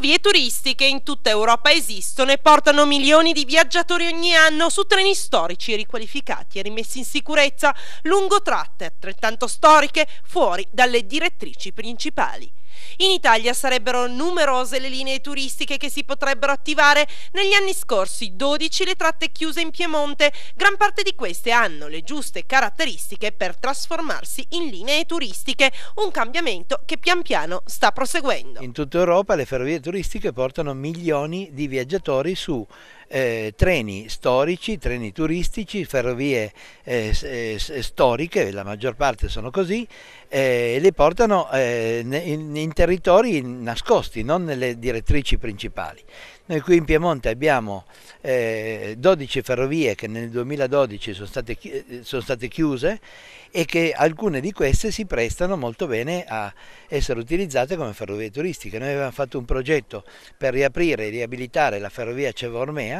Ferrovie turistiche in tutta Europa esistono e portano milioni di viaggiatori ogni anno su treni storici riqualificati e rimessi in sicurezza lungo tratte altrettanto storiche fuori dalle direttrici principali. In Italia sarebbero numerose le linee turistiche che si potrebbero attivare. Negli anni scorsi 12 le tratte chiuse in Piemonte, gran parte di queste hanno le giuste caratteristiche per trasformarsi in linee turistiche, un cambiamento che pian piano sta proseguendo. In tutta Europa le ferrovie turistiche portano milioni di viaggiatori su eh, treni storici, treni turistici, ferrovie eh, eh, eh storiche, la maggior parte sono così, eh, e le portano in, in territori nascosti, non nelle direttrici principali. Noi qui in Piemonte abbiamo eh, 12 ferrovie che nel 2012 sono state, sono state, chiuse e che alcune di queste si prestano molto bene a essere utilizzate come ferrovie turistiche. Noi avevamo fatto un progetto per riaprire e riabilitare la ferrovia Cevormea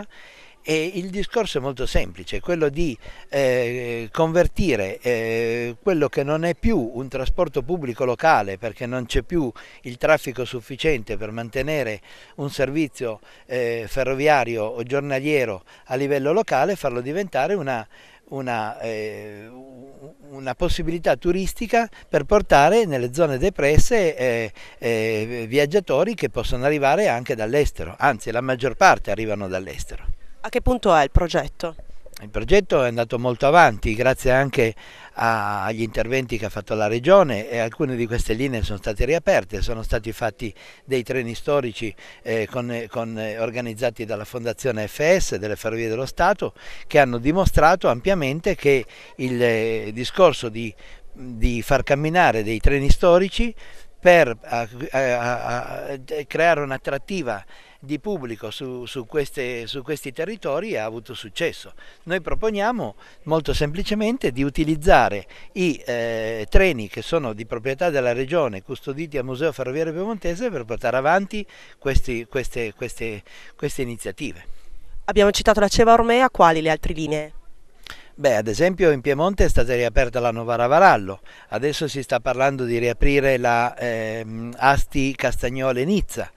e il discorso è molto semplice, quello di eh, convertire eh, quello che non è più un trasporto pubblico locale perché non c'è più il traffico sufficiente per mantenere un servizio eh, ferroviario o giornaliero a livello locale, farlo diventare una, una, eh, una possibilità turistica per portare nelle zone depresse eh, eh, viaggiatori che possono arrivare anche dall'estero, anzi la maggior parte arrivano dall'estero. A che punto è il progetto? il progetto è andato molto avanti grazie anche agli interventi che ha fatto la Regione e alcune di queste linee sono state riaperte, sono stati fatti dei treni storici eh, con, con, eh, organizzati dalla Fondazione FS delle Ferrovie dello Stato che hanno dimostrato ampiamente che il eh, discorso di, di far camminare dei treni storici per eh, a, a, creare un'attrattiva di pubblico su, su, queste, su questi territori ha avuto successo. Noi proponiamo molto semplicemente di utilizzare i eh, treni che sono di proprietà della Regione custoditi al Museo Ferroviario Piemontese per portare avanti questi, queste, queste, queste iniziative. Abbiamo citato la Ceva Ormea, quali le altre linee? Beh, ad esempio in Piemonte è stata riaperta la Novara Varallo, adesso si sta parlando di riaprire la ehm, Asti Castagnole Nizza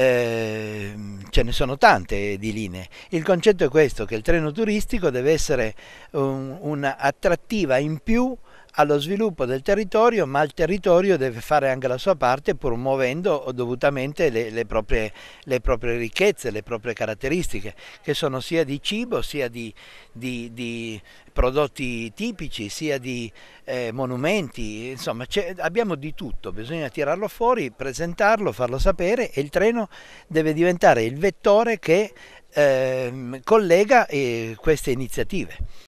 eh, ce ne sono tante di linee. Il concetto è questo, che il treno turistico deve essere un'attrattiva in più allo sviluppo del territorio, ma il territorio deve fare anche la sua parte promuovendo dovutamente le, le, proprie, le proprie, ricchezze, le proprie caratteristiche, che sono sia di cibo, sia di, di, di prodotti tipici, sia di eh, monumenti, insomma abbiamo di tutto, bisogna tirarlo fuori, presentarlo, farlo sapere e il treno deve diventare il vettore che eh, collega eh, queste iniziative.